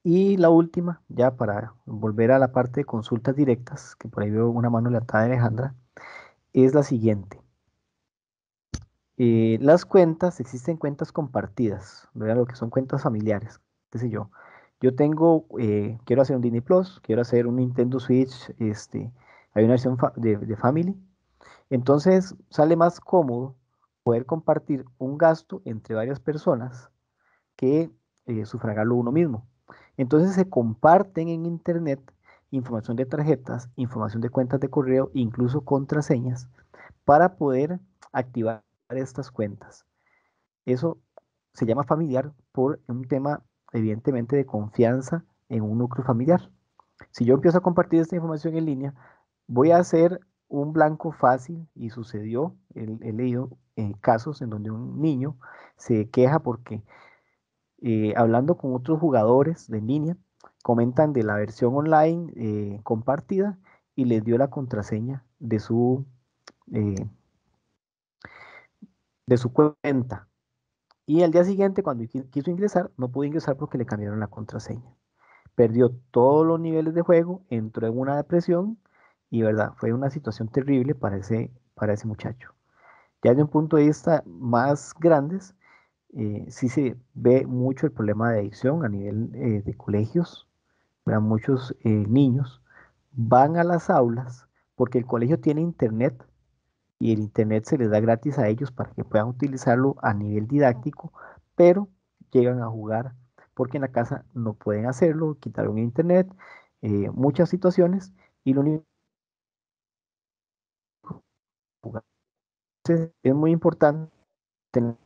Y la última, ya para volver a la parte de consultas directas, que por ahí veo una mano levantada de Alejandra, es la siguiente. Eh, las cuentas, existen cuentas compartidas, lo que son cuentas familiares, qué sé yo. Yo tengo, eh, quiero hacer un Disney Plus, quiero hacer un Nintendo Switch, este, hay una versión de, de Family. Entonces sale más cómodo poder compartir un gasto entre varias personas que eh, sufragarlo uno mismo. Entonces se comparten en Internet información de tarjetas, información de cuentas de correo, incluso contraseñas, para poder activar estas cuentas. Eso se llama familiar por un tema evidentemente de confianza en un núcleo familiar. Si yo empiezo a compartir esta información en línea, voy a hacer un blanco fácil y sucedió, he, leído en eh, casos en donde un niño se queja porque eh, hablando con otros jugadores de línea, comentan de la versión online eh, compartida y les dio la contraseña de su de su cuenta. Y al día siguiente, cuando quiso ingresar, no pudo ingresar porque le cambiaron la contraseña. Perdió todos los niveles de juego, entró en una depresión y, verdad, fue una situación terrible para ese, para ese muchacho. Ya de un punto de vista más grande, eh, sí se ve mucho el problema de adicción a nivel eh, de colegios. Muchos eh, niños van a las aulas porque el colegio tiene internet y el Internet se les da gratis a ellos para que puedan utilizarlo a nivel didáctico, pero llegan a jugar porque en la casa no pueden hacerlo, quitaron el Internet, eh, muchas situaciones y lo único es muy importante tener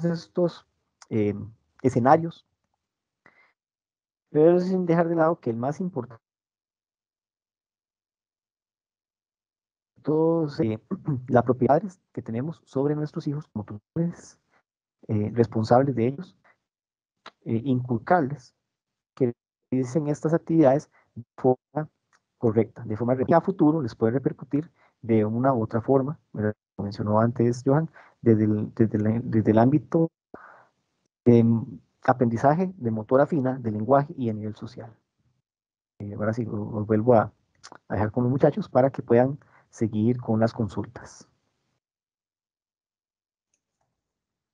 estos eh, escenarios, pero sin dejar de lado que el más importante todos eh, las propiedades que tenemos sobre nuestros hijos como tutores eh, responsables de ellos, eh, inculcarles que dicen estas actividades de forma correcta, de forma que a futuro les puede repercutir de una u otra forma, como mencionó antes Johan, desde el, desde desde el ámbito de mm, aprendizaje de motora fina, de lenguaje y a nivel social. Eh, ahora sí, os vuelvo a dejar con los muchachos para que puedan seguir con las consultas.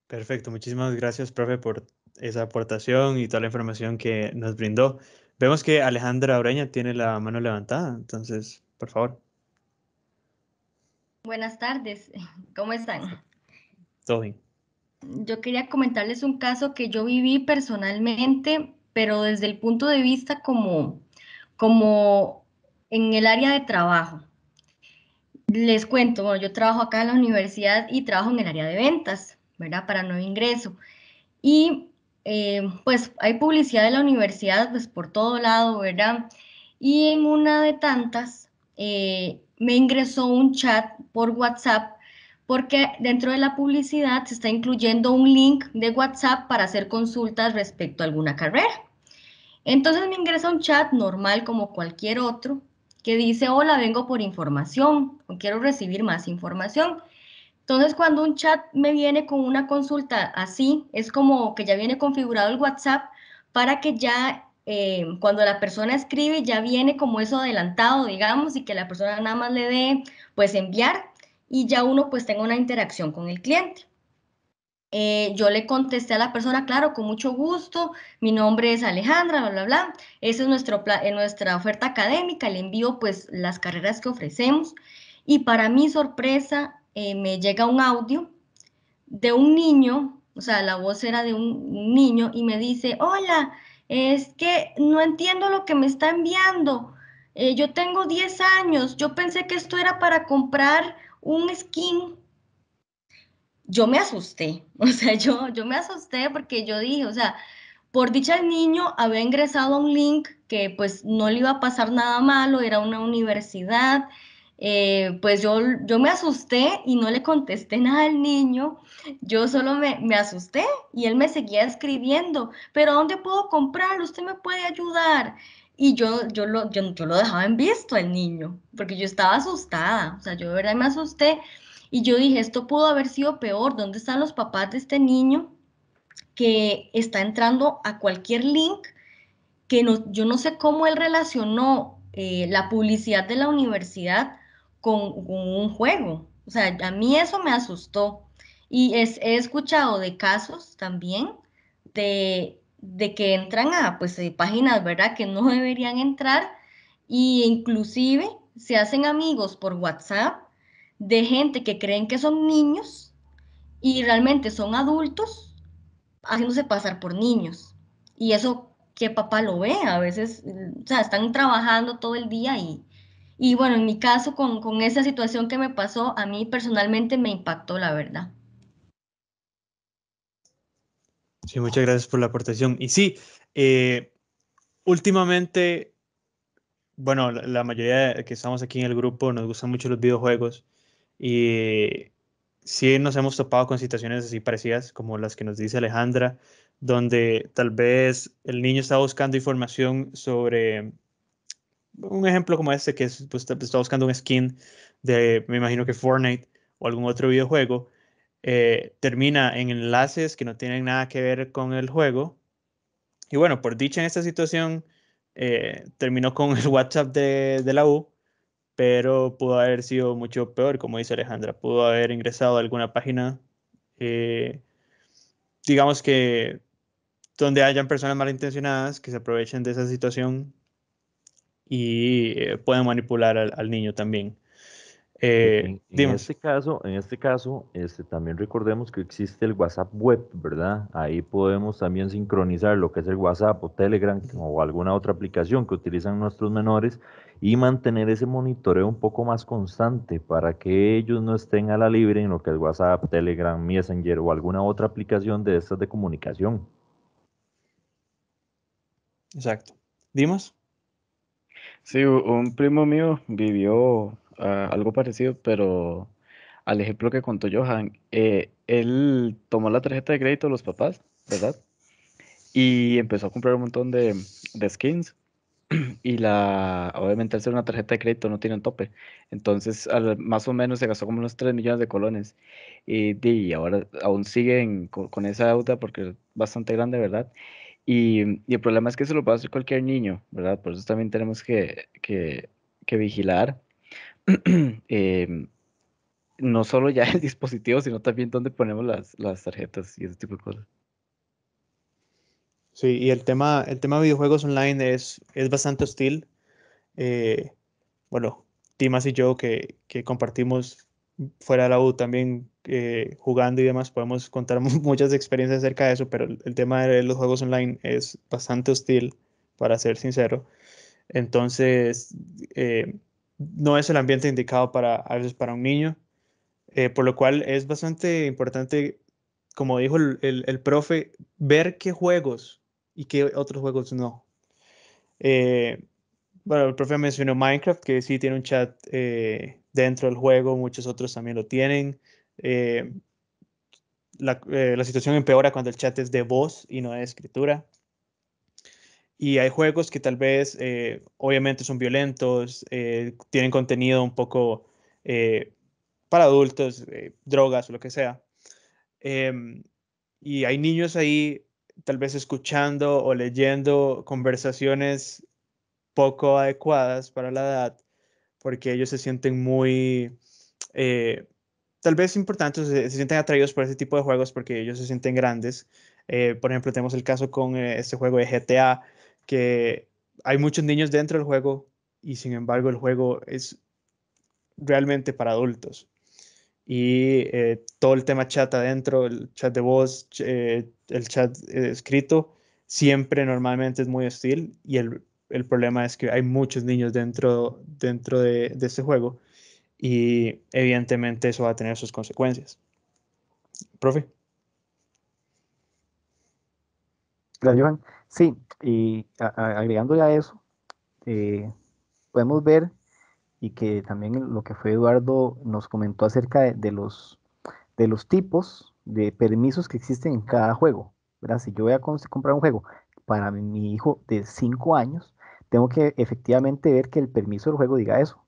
Perfecto, muchísimas gracias, profe, por esa aportación y toda la información que nos brindó. Vemos que Alejandra oreña tiene la mano levantada, entonces, por favor. Buenas tardes, ¿cómo están? Todo bien. Yo quería comentarles un caso que yo viví personalmente, pero desde el punto de vista como, como en el área de trabajo les cuento, yo trabajo acá en la universidad y trabajo en el área de ventas, ¿verdad? Para no ingreso. Y eh, pues hay publicidad de la universidad pues por todo lado, ¿verdad? Y en una de tantas eh, me ingresó un chat por WhatsApp porque dentro de la publicidad se está incluyendo un link de WhatsApp para hacer consultas respecto a alguna carrera. Entonces me ingresa un chat normal como cualquier otro que dice, hola, vengo por información o quiero recibir más información. Entonces, cuando un chat me viene con una consulta así, es como que ya viene configurado el WhatsApp para que ya eh, cuando la persona escribe ya viene como eso adelantado, digamos, y que la persona nada más le dé, pues enviar y ya uno pues tenga una interacción con el cliente. Eh, yo le contesté a la persona, claro, con mucho gusto, mi nombre es Alejandra, bla, bla, bla. Esa es nuestro, eh, nuestra oferta académica, le envío pues las carreras que ofrecemos. Y para mi sorpresa, eh, me llega un audio de un niño, o sea, la voz era de un niño, y me dice, hola, es que no entiendo lo que me está enviando. yo tengo 10 años, yo pensé que esto era para comprar un skin yo me asusté, o sea, yo, yo me asusté porque yo dije, o sea, por dicha el niño había ingresado a un link que pues no le iba a pasar nada malo, era una universidad, eh, pues yo, yo me asusté y no le contesté nada al niño, yo solo me, me asusté y él me seguía escribiendo, pero dónde puedo comprarlo? ¿Usted me puede ayudar? Y yo, yo, lo, yo, yo lo dejaba en visto al niño, porque yo estaba asustada, o sea, yo de verdad me asusté y yo dije, esto pudo haber sido peor, ¿dónde están los papás de este niño que está entrando a cualquier link? Que no, yo no sé cómo él relacionó eh, la publicidad de la universidad con, un juego. O sea, a mí eso me asustó. Y he escuchado de casos también de, que entran a pues, eh, páginas, ¿verdad? Que no deberían entrar y inclusive se hacen amigos por WhatsApp de gente que creen que son niños y realmente son adultos haciéndose pasar por niños. Y eso que papá lo ve, a veces, o sea, están trabajando todo el día y, y bueno, en mi caso, con, con esa situación que me pasó, a mí personalmente me impactó, la verdad. Sí, muchas gracias por la aportación. Y sí, eh, últimamente, bueno, la, la mayoría que estamos aquí en el grupo nos gustan mucho los videojuegos. Y si nos hemos topado con situaciones así parecidas como las que nos dice Alejandra, donde tal vez el niño está buscando información sobre un ejemplo como este, que pues, está buscando un skin de, me imagino que Fortnite o algún otro videojuego, eh, termina en enlaces que no tienen nada que ver con el juego. Y bueno, por dicha en esta situación, eh, terminó con el WhatsApp de, de la U pero pudo haber sido mucho peor, como dice Alejandra, pudo haber ingresado a alguna página, eh, digamos que donde hayan personas malintencionadas que se aprovechen de esa situación y eh, pueden manipular al, niño también. Eh, en, este caso, en este caso, este, también recordemos que existe el WhatsApp web, ¿verdad? Ahí podemos también sincronizar lo que es el WhatsApp o Telegram o alguna otra aplicación que utilizan nuestros menores y mantener ese monitoreo un poco más constante para que ellos no estén a la libre en lo que es WhatsApp, Telegram, Messenger o alguna otra aplicación de estas de comunicación. Exacto. ¿Dimos? Sí, un primo mío vivió ah, algo parecido, pero al ejemplo que contó Johan, eh, él tomó la tarjeta de crédito de los papás, ¿verdad? Y empezó a comprar un montón de, de skins y la, obviamente al ser una tarjeta de crédito no tiene un tope. Entonces, más o menos se gastó como unos 3 millones de colones. Y, eh, ahora aún siguen con, esa deuda porque es bastante grande, ¿verdad? Y, mm, el problema es que se lo puede hacer cualquier niño, ¿verdad? Por eso también tenemos que, vigilar. Em, no solo ya el dispositivo, sino también dónde ponemos las, las tarjetas y ese tipo de cosas. Sí, y el tema, el tema de videojuegos online es, es bastante hostil. Eh, bueno, Timas y yo que, que, compartimos fuera de la U también eh, jugando y demás, podemos contar muchas experiencias acerca de eso, pero el, tema de los juegos online es bastante hostil, para ser sincero. Entonces, eh, no es el ambiente indicado para, a veces para un niño, por lo cual es bastante importante, como dijo el, el, el profe, ver qué juegos y qué otros juegos no. Eh, bueno, el profe mencionó Minecraft, que sí tiene un chat eh, dentro del juego, muchos otros también lo tienen. Eh, la, la, situación empeora cuando el chat es de voz y no de escritura. Y hay juegos que tal vez, obviamente, son violentos, tienen contenido un poco para adultos, drogas o lo que sea. Em, y hay niños ahí tal vez escuchando o leyendo conversaciones poco adecuadas para la edad, porque ellos se sienten muy, eh, tal vez importantes, se, sienten atraídos por ese tipo de juegos porque ellos se sienten grandes. Eh, por ejemplo, tenemos el caso con eh, este juego de GTA, que hay muchos niños dentro del juego y sin embargo el juego es realmente para adultos y eh, todo el tema chat adentro, el chat de voz, eh, el chat eh, escrito, siempre normalmente es muy hostil y el, el, problema es que hay muchos niños dentro, dentro de, de este juego y evidentemente eso va a tener sus consecuencias. Profe. Gracias, Johan. Sí, y a, agregando ya eso, podemos ver y que también lo que fue Eduardo nos comentó acerca de, los, de los tipos de permisos que existen en cada juego. Si yo voy a comprar un juego para mi hijo de 5 años, tengo que efectivamente ver que el permiso del juego diga eso.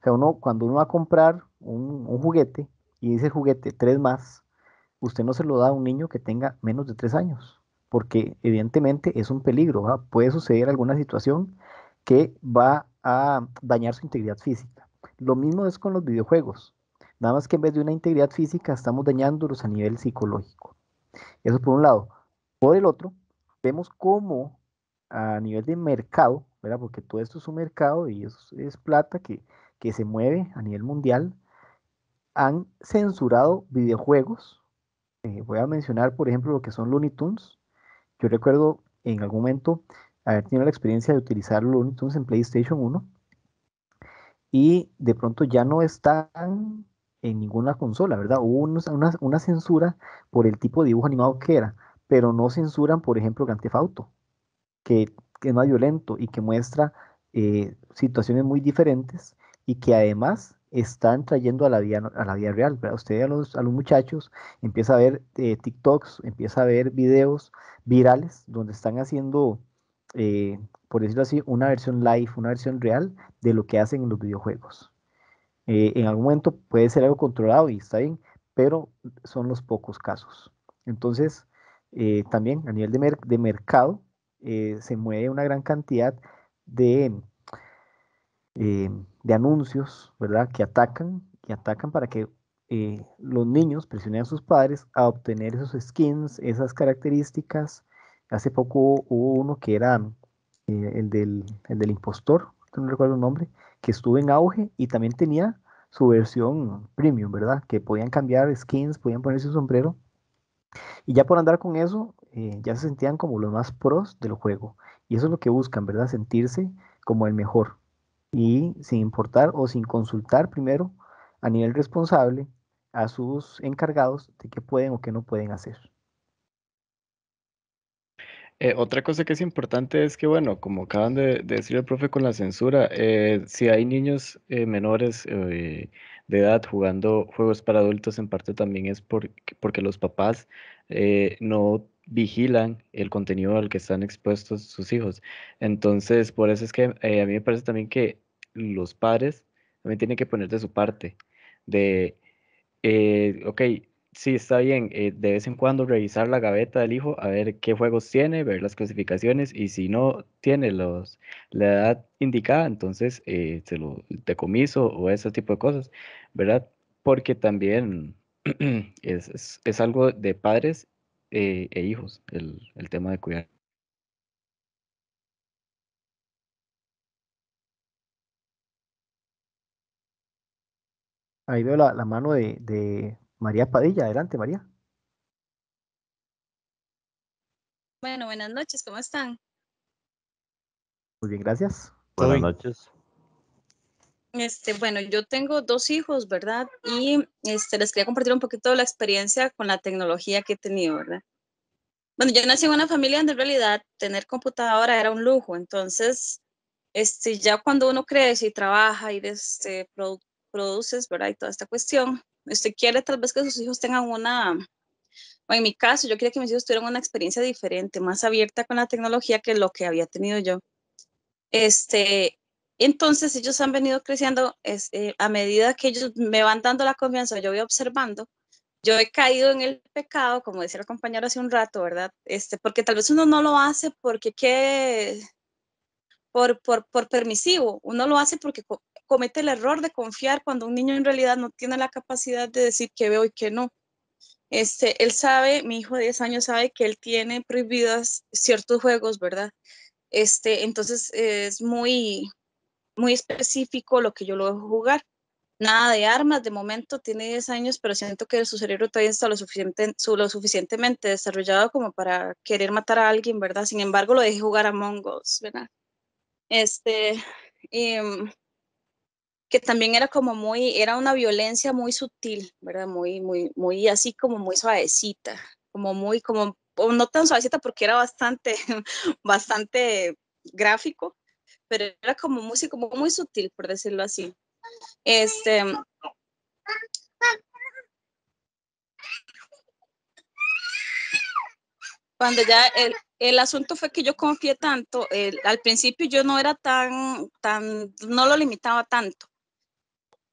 O sea, uno, cuando uno va a comprar un, juguete y dice juguete 3 más, usted no se lo da a un niño que tenga menos de 3 años, porque evidentemente es un peligro, puede suceder alguna situación que va dañar su integridad física. Lo mismo es con los videojuegos, nada más que en vez de una integridad física estamos dañándolos a nivel psicológico. Eso por un lado. Por el otro, vemos cómo a nivel de mercado, ¿verdad? porque todo esto es un mercado y eso es plata que, se mueve a nivel mundial, han censurado videojuegos. Eh, voy a mencionar, por ejemplo, lo que son Looney Tunes. Yo recuerdo en algún momento haber tenido la experiencia de utilizar Looney en PlayStation 1 y de pronto ya no están en ninguna consola, ¿verdad? Hubo una, censura por el tipo de dibujo animado que era, pero no censuran, por ejemplo, Grand Theft Auto, que, no es más violento y que muestra eh, situaciones muy diferentes y que además están trayendo a la vida, a la vida real. ¿verdad? Usted a los, a los muchachos empieza a ver eh, TikToks, empieza a ver videos virales donde están haciendo eh, por decirlo así, una versión live, una versión real de lo que hacen en los videojuegos. Eh, en algún momento puede ser algo controlado y está bien, pero son los pocos casos. Entonces, eh, también a nivel de, mercado, se mueve una gran cantidad de, de anuncios, ¿verdad?, que atacan que atacan para que los niños presionen a sus padres a obtener esos skins, esas características, Hace poco hubo uno que era mm, eh, el, del, el, impostor, no recuerdo el nombre, que estuvo en auge y también tenía su versión premium, ¿verdad? Que podían cambiar skins, podían ponerse sombrero. Y ya por andar con eso, eh, ya se sentían como los más pros del juego. Y eso es lo que buscan, ¿verdad? Sentirse como el mejor. Y sin importar o sin consultar primero a nivel responsable a sus encargados de qué pueden o qué no pueden hacer. Eh, otra cosa que es importante es que, bueno, como acaban de, decir el profe con la censura, eh, si hay niños eh, menores de edad jugando juegos para adultos, en parte también es porque los papás no vigilan el contenido al que están expuestos sus hijos. Entonces, por eso es que a mí me parece también que los padres también tienen que poner de su parte, de, ok, Sí, está bien. Eh, de vez en cuando revisar la gaveta del hijo, a ver qué juegos tiene, ver las clasificaciones y si no tiene los, la edad indicada, entonces eh, se lo decomiso o ese tipo de cosas, ¿verdad? Porque también es, es, algo de padres eh, e hijos, el, el tema de cuidar. Ahí veo la, la mano de, de María Padilla, adelante María. Bueno, buenas noches, ¿cómo están? Muy bien, gracias. Buenas noches. Este, bueno, yo tengo dos hijos, ¿verdad? Y este, les quería compartir un poquito de la experiencia con la tecnología que he tenido, ¿verdad? Bueno, yo nací en una familia donde en realidad tener computadora era un lujo, entonces, este, ya cuando uno crece y trabaja y este, produces, ¿verdad? Y toda esta cuestión, usted quiere tal vez que sus hijos tengan una, en mi caso, yo quería que mis hijos tuvieran una experiencia diferente, más abierta con la tecnología que lo que había tenido yo. Este, entonces ellos han venido creciendo eh, a medida que ellos me van dando la confianza, yo voy observando. Yo he caído en el pecado, como decía el compañero hace un rato, ¿verdad? Este, porque tal vez uno no lo hace porque qué por, por, permisivo. Uno lo hace porque comete el error de confiar cuando un niño en realidad no tiene la capacidad de decir que veo y que no. Este, él sabe, mi hijo de 10 años sabe que él tiene prohibidas ciertos juegos, ¿verdad? Este, entonces es muy, muy específico lo que yo lo dejo jugar. Nada de armas, de momento tiene 10 años, pero siento que su cerebro todavía está lo, lo suficientemente desarrollado como para querer matar a alguien, ¿verdad? Sin embargo, lo dejé jugar a Mongos, ¿verdad? Este, em, que también era como muy, era una violencia muy sutil, ¿verdad? Muy, muy, muy así como muy suavecita, como muy, como, no tan suavecita porque era bastante, bastante gráfico, pero era como muy, como muy sutil, por decirlo así. Este. Cuando ya el, el asunto fue que yo confié tanto, al principio yo no era tan, tan, no lo limitaba tanto,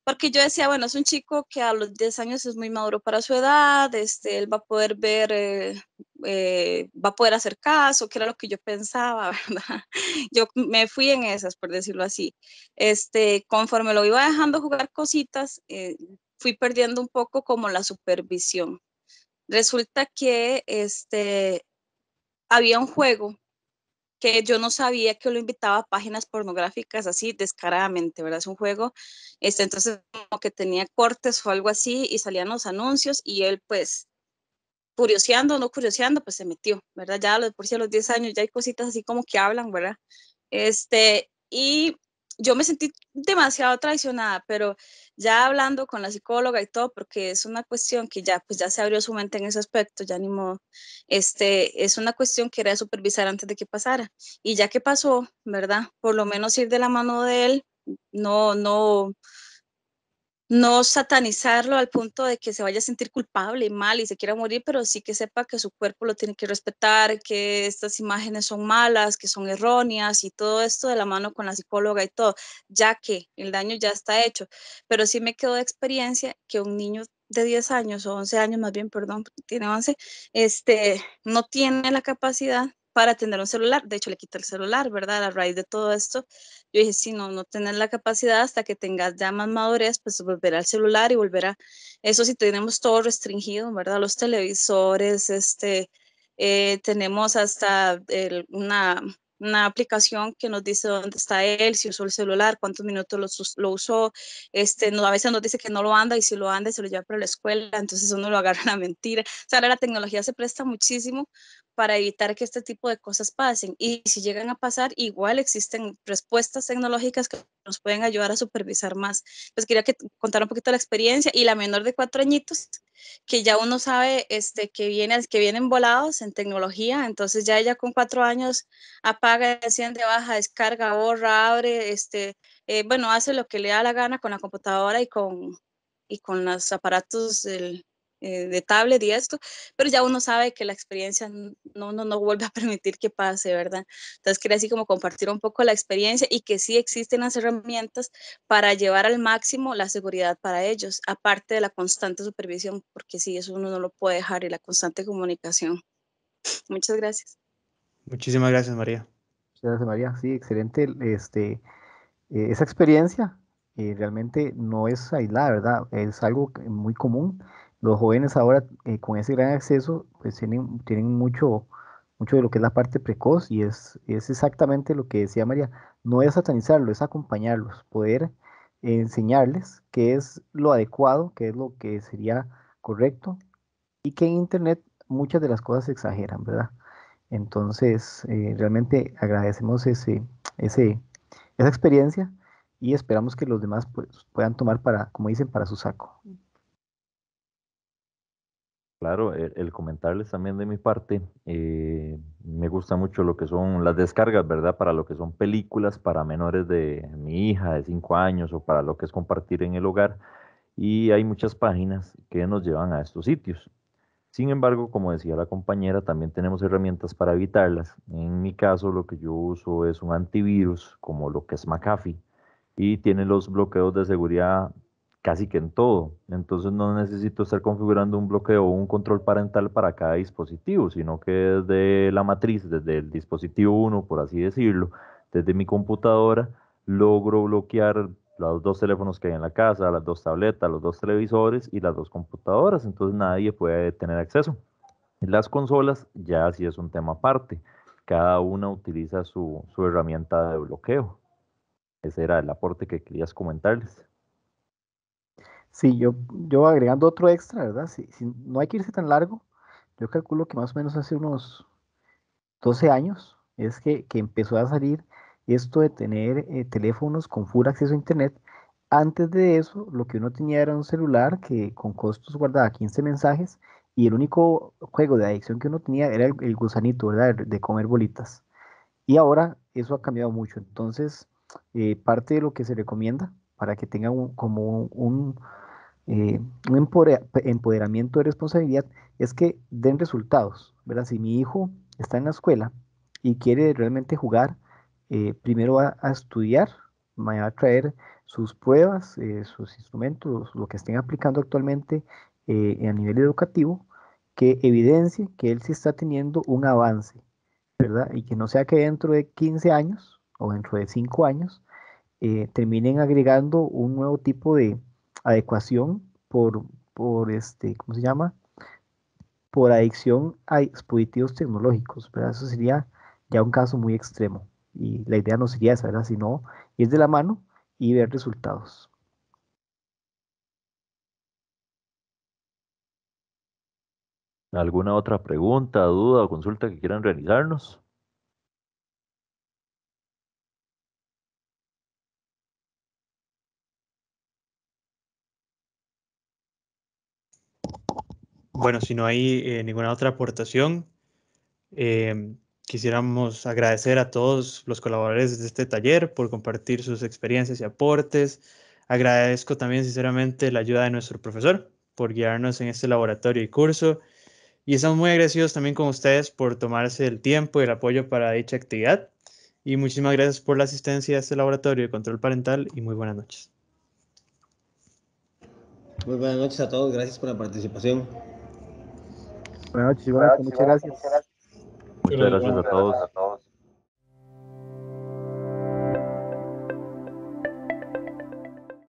porque yo decía, bueno, es un chico que a los 10 años es muy maduro para su edad, este, él va a poder ver, eh, eh, va a poder hacer caso, que era lo que yo pensaba, ¿verdad? Yo me fui en esas, por decirlo así. Este, conforme lo iba dejando jugar cositas, eh, fui perdiendo un poco como la supervisión. Resulta que este, había un juego que yo no sabía que lo invitaba a páginas pornográficas así descaradamente, ¿verdad? Es un juego, este, entonces como que tenía cortes o algo así y salían los anuncios y él pues curioseando o no curioseando, pues se metió, ¿verdad? Ya por si a los 10 años ya hay cositas así como que hablan, ¿verdad? Este, y yo me sentí demasiado traicionada, pero ya hablando con la psicóloga y todo, porque es una cuestión que ya, pues ya se abrió su mente en ese aspecto, ya ni modo, este, es una cuestión que era supervisar antes de que pasara. Y ya que pasó, ¿verdad? Por lo menos ir de la mano de él, no, no, no satanizarlo al punto de que se vaya a sentir culpable y mal y se quiera morir, pero sí que sepa que su cuerpo lo tiene que respetar, que estas imágenes son malas, que son erróneas y todo esto de la mano con la psicóloga y todo, ya que el daño ya está hecho. Pero sí me quedó de experiencia que un niño de 10 años o 11 años más bien, perdón, tiene 11, este, no tiene la capacidad para tener un celular. De hecho, le quito el celular, ¿verdad? A raíz de todo esto, yo dije, si no, no tener la capacidad hasta que tengas ya más madurez, pues volverá al celular y volverá. eso sí, tenemos todo restringido, ¿verdad? Los televisores, este, eh, tenemos hasta una, una aplicación que nos dice dónde está él, si usó el celular, cuántos minutos lo, usó. Este, a veces nos dice que no lo anda y si lo anda se lo lleva para la escuela, entonces uno lo agarra la mentira. O sea, la tecnología se presta muchísimo para evitar que este tipo de cosas pasen. Y si llegan a pasar, igual existen respuestas tecnológicas que nos pueden ayudar a supervisar más. Pues quería que contar un poquito la experiencia y la menor de cuatro añitos, que ya uno sabe este, que, viene, que vienen volados en tecnología, entonces ya ella con cuatro años apaga, enciende, baja, descarga, borra, abre, este, eh, bueno, hace lo que le da la gana con la computadora y con, y con los aparatos del, eh, de tablet y esto, pero ya uno sabe que la experiencia no, no, no vuelve a permitir que pase, ¿verdad? Entonces quería así como compartir un poco la experiencia y que sí existen las herramientas para llevar al máximo la seguridad para ellos, aparte de la constante supervisión, porque sí, eso uno no lo puede dejar y la constante comunicación. Muchas gracias. Muchísimas gracias, María. gracias, María. Sí, excelente. Este, eh, esa experiencia eh, realmente no es aislada, ¿verdad? Es algo muy común los jóvenes ahora eh, con ese gran acceso pues tienen, tienen mucho, mucho de lo que es la parte precoz y es, es exactamente lo que decía María, no es satanizarlo, es acompañarlos, poder enseñarles qué es lo adecuado, qué es lo que sería correcto y que en Internet muchas de las cosas se exageran, ¿verdad? Entonces, eh, realmente agradecemos ese, ese, esa experiencia y esperamos que los demás pues, puedan tomar para, como dicen, para su saco. Claro, el, comentarles también de mi parte, eh, me gusta mucho lo que son las descargas, ¿verdad? Para lo que son películas para menores de mi hija de 5 años o para lo que es compartir en el hogar. Y hay muchas páginas que nos llevan a estos sitios. Sin embargo, como decía la compañera, también tenemos herramientas para evitarlas. En mi caso, lo que yo uso es un antivirus como lo que es McAfee y tiene los bloqueos de seguridad casi que en todo. Entonces no necesito estar configurando un bloqueo o un control parental para cada dispositivo, sino que desde la matriz, desde el dispositivo 1, por así decirlo, desde mi computadora, logro bloquear los dos teléfonos que hay en la casa, las dos tabletas, los dos televisores y las dos computadoras. Entonces nadie puede tener acceso. Las consolas ya sí es un tema aparte. Cada una utiliza su, su herramienta de bloqueo. Ese era el aporte que querías comentarles. Sí, yo, yo agregando otro extra, ¿verdad? Si, no hay que irse tan largo, yo calculo que más o menos hace unos 12 años es que, que empezó a salir esto de tener eh, teléfonos con full acceso a Internet. Antes de eso, lo que uno tenía era un celular que con costos guardaba 15 mensajes y el único juego de adicción que uno tenía era el, gusanito, ¿verdad? De, comer bolitas. Y ahora eso ha cambiado mucho. Entonces, eh, parte de lo que se recomienda para que tengan un, como un, eh, empoderamiento de responsabilidad, es que den resultados. ¿verdad? Si mi hijo está en la escuela y quiere realmente jugar, eh, primero va a estudiar, va a traer sus pruebas, eh, sus instrumentos, lo que estén aplicando actualmente a nivel educativo, que evidencie que él sí está teniendo un avance, ¿verdad? Y que no sea que dentro de 15 años o dentro de 5 años eh, terminen agregando un nuevo tipo de adecuación por, por este, ¿cómo se llama? Por adicción a dispositivos tecnológicos, Pero Eso sería ya un caso muy extremo y la idea no sería esa, ¿verdad? Sino ir de la mano y ver resultados. ¿Alguna otra pregunta, duda o consulta que quieran realizarnos? Bueno, si no hay eh, ninguna otra aportación, em, quisiéramos agradecer a todos los colaboradores de este taller por compartir sus experiencias y aportes. Agradezco también sinceramente la ayuda de nuestro profesor por guiarnos en este laboratorio y curso. Y estamos muy agradecidos también con ustedes por tomarse el tiempo y el apoyo para dicha actividad. Y muchísimas gracias por la asistencia a este laboratorio de control parental y muy buenas noches. Muy buenas noches a todos, gracias por la participación. Buenas noches, muchas gracias. Muchas gracias a todos.